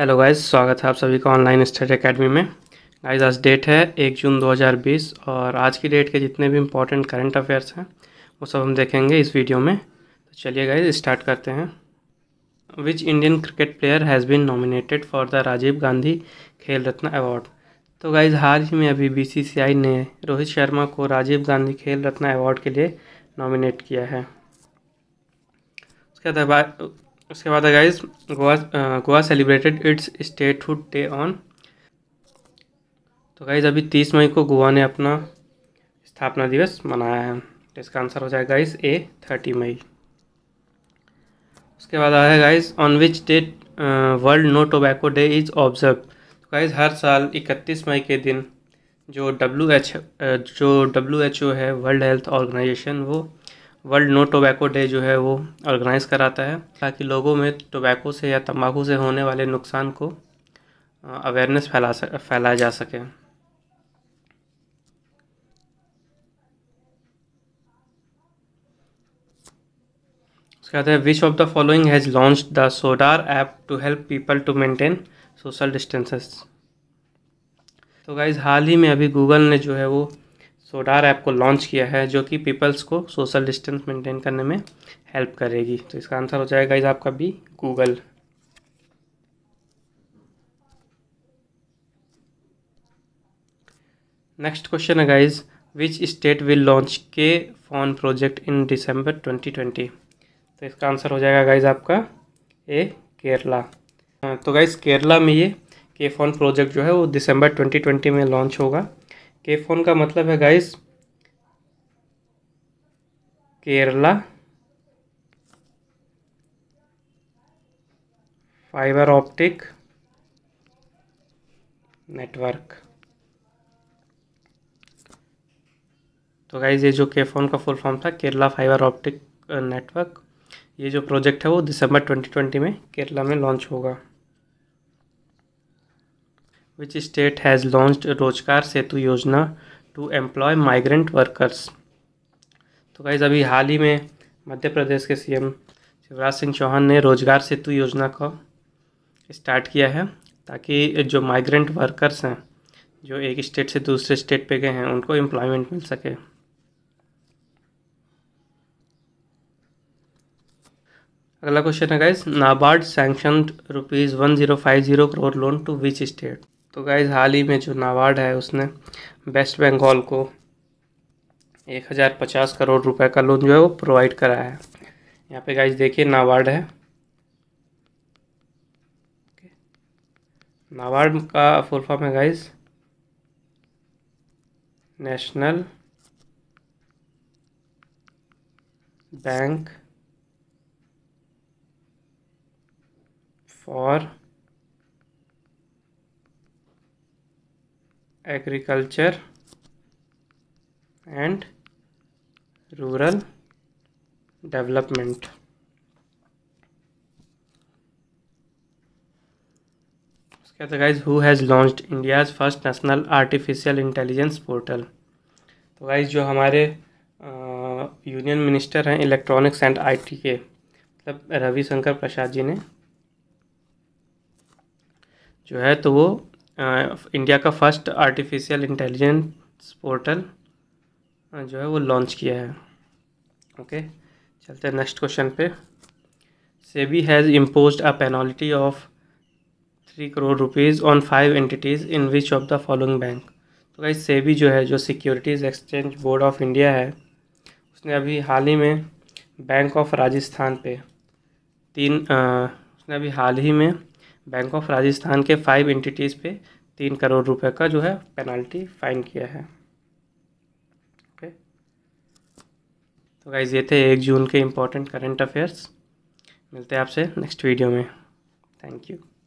hello guys स्वागत है आप सभी का ऑनलाइन स्टडी एकेडमी में गाइज आज डेट है एक जून 2020 और आज की डेट के जितने भी इम्पोर्टेंट करंट अफेयर्स हैं वो सब हम देखेंगे इस वीडियो में तो चलिए गाइज स्टार्ट करते हैं which Indian cricket player has been nominated for the Rajiv Gandhi Khel Ratna award तो गाइज हाल ही में अभी बी ने रोहित शर्मा को राजीव गांधी खेल रत्न अवार्ड के लिए नॉमिनेट किया है उसके उसके बाद guys Goa Goa celebrated its statehood day on तो गाइज अभी तीस मई को गोवा ने अपना स्थापना दिवस मनाया है तो इसका आंसर हो जाएगा गाइज ए थर्टी मई उसके बाद आया guys on which date world no tobacco day is observe तो गाइज हर साल इकतीस मई के दिन जो डब्ल्यू एच जो डब्ल्यू एच ओ है वर्ल्ड हेल्थ ऑर्गेनाइजेशन वो वर्ल्ड नो टोबैको डे जो है वो ऑर्गेनाइज़ कराता है ताकि लोगों में टोबैको से या तंबाकू से होने वाले नुकसान को अवेयरनेस फैला सक फैलाया जा सके उसके बाद which of the following has launch the Sodar app to help people to maintain social distances तो गाइज हाल ही में अभी गूगल ने जो है वो सोडार ऐप को लॉन्च किया है जो कि पीपल्स को सोशल डिस्टेंस मेंटेन करने में हेल्प करेगी तो इसका आंसर हो जाएगा इस आपका भी गूगल नेक्स्ट क्वेश्चन है guys which state will launch K FON project in December 2020 तो इसका आंसर हो जाएगा गाइज आपका ए केरला तो गाइज केरला में ये के फोन प्रोजेक्ट जो है वो दिसंबर 2020 में लॉन्च होगा के फोन का मतलब है guys Kerala fibre optic network तो गाइज ये जो केफोन का फुल फॉर्म था केरला फाइबर ऑप्टिक नेटवर्क ये जो प्रोजेक्ट है वो दिसंबर 2020 में केरला में लॉन्च होगा which state has launched Rozgar Setu Yojana to employ migrant workers तो गाइज़ अभी हाल ही में मध्य प्रदेश के सीएम शिवराज सिंह चौहान ने रोजगार सेतु योजना को स्टार्ट किया है ताकि जो माइग्रेंट वर्कर्स हैं जो एक स्टेट से दूसरे स्टेट पे गए हैं उनको एम्प्लॉयमेंट मिल सके अगला क्वेश्चन है guys NABARD sanction rupees one zero five zero crore loan to which state तो गाइज हाल ही में जो नाबार्ड है उसने वेस्ट बंगाल को एक हज़ार पचास करोड़ रुपए का लोन जो है वो प्रोवाइड कराया है यहाँ पे गाइज देखिए नाबार्ड है नाबार्ड का फुल फॉर्म है guys national bank for agriculture and rural development उसके बाद guys who has launched India's first national artificial intelligence portal तो गाइज जो हमारे यूनियन मिनिस्टर हैं इलेक्ट्रॉनिक्स एंड आई टी के मतलब रविशंकर प्रसाद जी ने जो है तो वो इंडिया का फर्स्ट आर्टिफिशियल इंटेलिजेंस पोर्टल जो है वो लॉन्च किया है ओके चलते हैं नेक्स्ट क्वेश्चन पे SEBI has impose a penalty of three crore rupees on five entities in which of the following bank तो भाई सेबी जो है जो securities exchange board of India है उसने अभी हाल ही में बैंक ऑफ राजस्थान पे तीन आ, उसने अभी हाल ही में बैंक ऑफ राजस्थान के फाइव एंटिटीज़ पे तीन करोड़ रुपए का जो है पेनल्टी फाइन किया है ओके तो गाइज ये थे एक जून के इम्पॉर्टेंट करंट अफेयर्स मिलते हैं आपसे नेक्स्ट वीडियो में थैंक यू